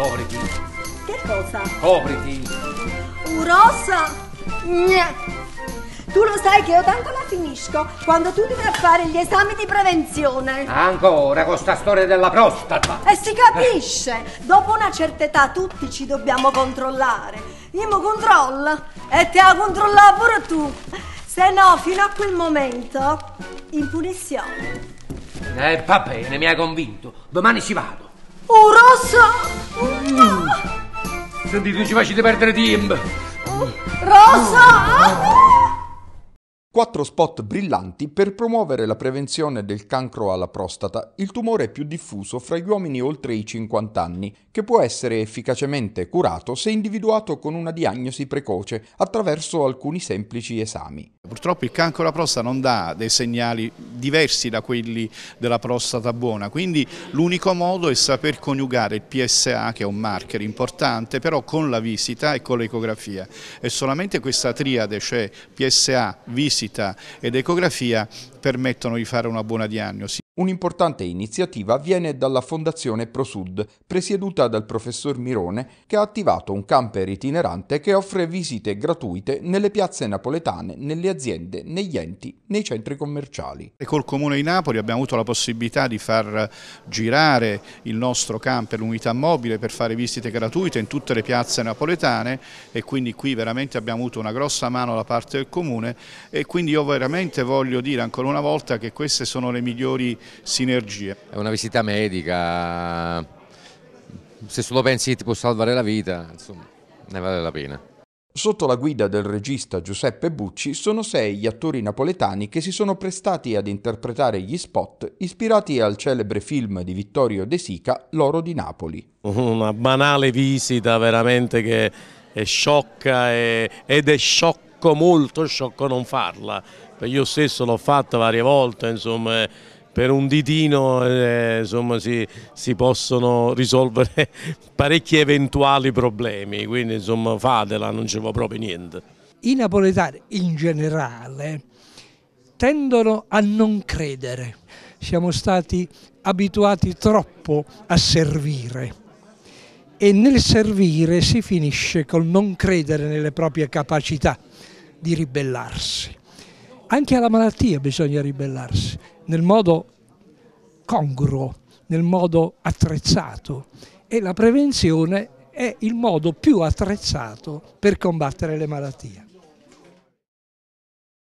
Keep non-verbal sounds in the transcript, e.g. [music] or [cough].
Copriti. Che cosa? Copriti. Un rosa? Gne. Tu lo sai che io tanto la finisco quando tu dovrai fare gli esami di prevenzione. Ancora con sta storia della prostata. E si capisce, dopo una certa età tutti ci dobbiamo controllare. Io mi controllo e te la controlla pure tu. Se no, fino a quel momento, in punizione. Eh, va bene, mi hai convinto. Domani ci vado. Oh, Rosso! Senti, tu ci facete perdere tempo. Rosa! Quattro spot brillanti per promuovere la prevenzione del cancro alla prostata, il tumore più diffuso fra gli uomini oltre i 50 anni, che può essere efficacemente curato se individuato con una diagnosi precoce attraverso alcuni semplici esami. Purtroppo il cancro alla prostata non dà dei segnali diversi da quelli della prostata buona, quindi l'unico modo è saper coniugare il PSA, che è un marker importante, però con la visita e con l'ecografia. E solamente questa triade, cioè PSA, visita ed ecografia, permettono di fare una buona diagnosi. Un'importante iniziativa viene dalla Fondazione ProSud, presieduta dal professor Mirone, che ha attivato un camper itinerante che offre visite gratuite nelle piazze napoletane, nelle aziende, negli enti, nei centri commerciali. E col Comune di Napoli abbiamo avuto la possibilità di far girare il nostro camper, l'unità mobile, per fare visite gratuite in tutte le piazze napoletane e quindi qui veramente abbiamo avuto una grossa mano da parte del Comune e quindi io veramente voglio dire ancora una volta che queste sono le migliori sinergie. È una visita medica, se solo pensi che ti può salvare la vita, insomma, ne vale la pena. Sotto la guida del regista Giuseppe Bucci sono sei gli attori napoletani che si sono prestati ad interpretare gli spot ispirati al celebre film di Vittorio De Sica L'oro di Napoli. Una banale visita veramente che è sciocca e, ed è sciocco molto sciocco non farla. Io stesso l'ho fatta varie volte, insomma per un ditino eh, insomma, si, si, possono risolvere [laughs] parecchi eventuali problemi, quindi insomma, fatela, non ci va proprio niente. I napoletani in generale tendono a non credere, siamo stati abituati troppo a servire e nel servire si finisce col non credere nelle proprie capacità di ribellarsi. Anche alla malattia bisogna ribellarsi, nel modo congruo, nel modo attrezzato e la prevenzione è il modo più attrezzato per combattere le malattie.